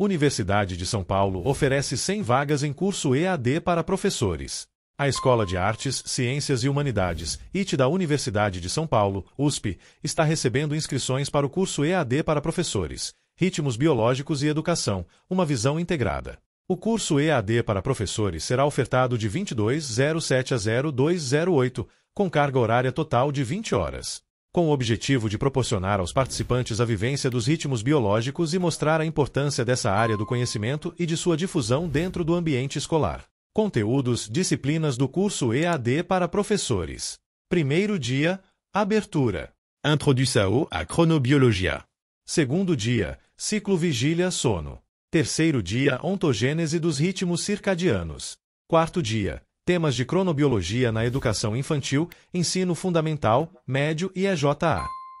Universidade de São Paulo oferece 100 vagas em curso EAD para professores. A Escola de Artes, Ciências e Humanidades, IT da Universidade de São Paulo, USP, está recebendo inscrições para o curso EAD para professores, Ritmos Biológicos e Educação, uma visão integrada. O curso EAD para professores será ofertado de 22.07 a 0208, com carga horária total de 20 horas com o objetivo de proporcionar aos participantes a vivência dos ritmos biológicos e mostrar a importância dessa área do conhecimento e de sua difusão dentro do ambiente escolar. Conteúdos, disciplinas do curso EAD para professores. Primeiro dia, abertura. Introdução à cronobiologia. Segundo dia, ciclo vigília-sono. Terceiro dia, ontogênese dos ritmos circadianos. Quarto dia, temas de cronobiologia na educação infantil, ensino fundamental, médio e EJA.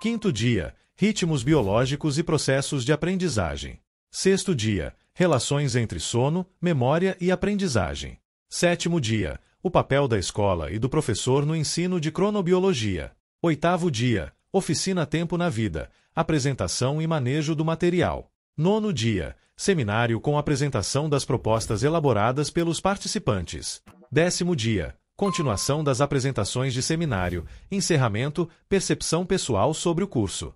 Quinto dia, ritmos biológicos e processos de aprendizagem. Sexto dia, relações entre sono, memória e aprendizagem. Sétimo dia, o papel da escola e do professor no ensino de cronobiologia. Oitavo dia, oficina Tempo na Vida, apresentação e manejo do material. Nono dia, seminário com apresentação das propostas elaboradas pelos participantes. Décimo dia. Continuação das apresentações de seminário, encerramento, percepção pessoal sobre o curso.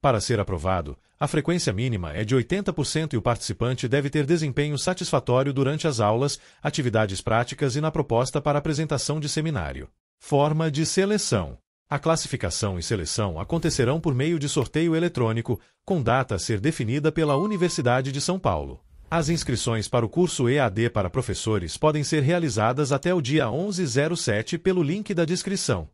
Para ser aprovado, a frequência mínima é de 80% e o participante deve ter desempenho satisfatório durante as aulas, atividades práticas e na proposta para apresentação de seminário. Forma de seleção. A classificação e seleção acontecerão por meio de sorteio eletrônico, com data a ser definida pela Universidade de São Paulo. As inscrições para o curso EAD para professores podem ser realizadas até o dia 11/07 pelo link da descrição.